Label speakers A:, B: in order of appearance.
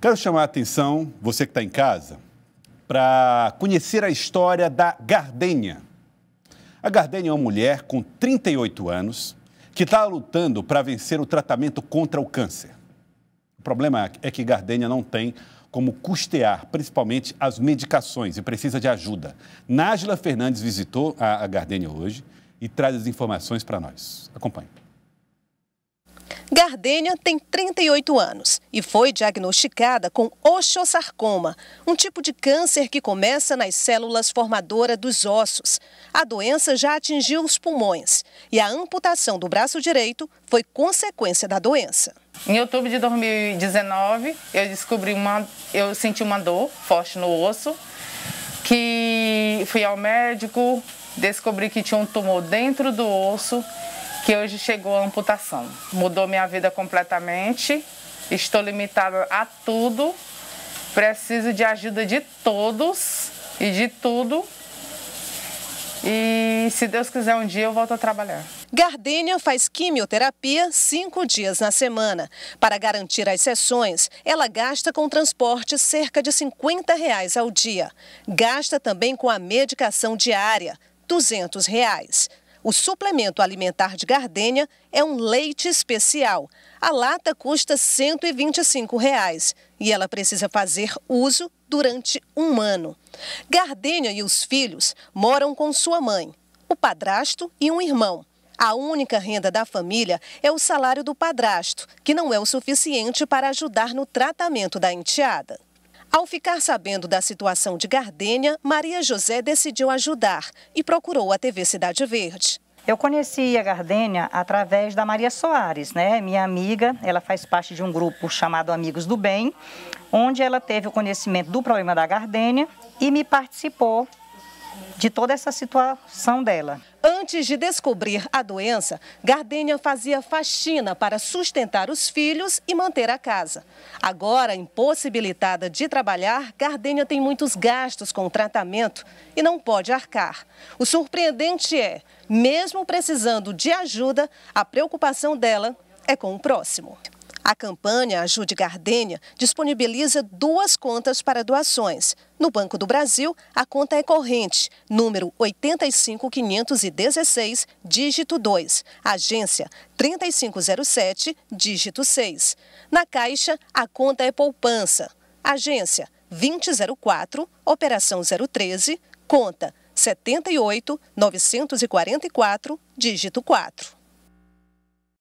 A: Quero chamar a atenção, você que está em casa, para conhecer a história da Gardênia. A Gardênia é uma mulher com 38 anos que está lutando para vencer o tratamento contra o câncer. O problema é que Gardênia não tem como custear, principalmente as medicações, e precisa de ajuda. Nájila Fernandes visitou a Gardênia hoje e traz as informações para nós. Acompanhe.
B: Gardênia tem 38 anos e foi diagnosticada com osteosarcoma, um tipo de câncer que começa nas células formadoras dos ossos. A doença já atingiu os pulmões e a amputação do braço direito foi consequência da doença.
C: Em outubro de 2019, eu descobri uma, eu senti uma dor forte no osso, que fui ao médico, descobri que tinha um tumor dentro do osso que hoje chegou a amputação. Mudou minha vida completamente, estou limitada a tudo, preciso de ajuda de todos e de tudo. E se Deus quiser, um dia eu volto a trabalhar. Gardênia
B: faz quimioterapia cinco dias na semana. Para garantir as sessões, ela gasta com transporte cerca de 50 reais ao dia. Gasta também com a medicação diária, 200 reais. O suplemento alimentar de gardênia é um leite especial. A lata custa R$ 125 reais, e ela precisa fazer uso durante um ano. Gardênia e os filhos moram com sua mãe, o padrasto e um irmão. A única renda da família é o salário do padrasto, que não é o suficiente para ajudar no tratamento da enteada. Ao ficar sabendo da situação de Gardênia, Maria José decidiu ajudar e procurou a TV Cidade Verde. Eu conheci a Gardênia através da Maria Soares, né? Minha amiga, ela faz parte de um grupo chamado Amigos do Bem, onde ela teve o conhecimento do problema da Gardênia e me participou de toda essa situação dela. Antes de descobrir a doença, Gardênia fazia faxina para sustentar os filhos e manter a casa. Agora, impossibilitada de trabalhar, Gardênia tem muitos gastos com o tratamento e não pode arcar. O surpreendente é, mesmo precisando de ajuda, a preocupação dela é com o próximo. A campanha Ajude Gardênia disponibiliza duas contas para doações. No Banco do Brasil, a conta é corrente, número 85516, dígito 2, agência 3507, dígito 6. Na Caixa, a conta é poupança, agência 2004, operação 013, conta 78944, dígito 4.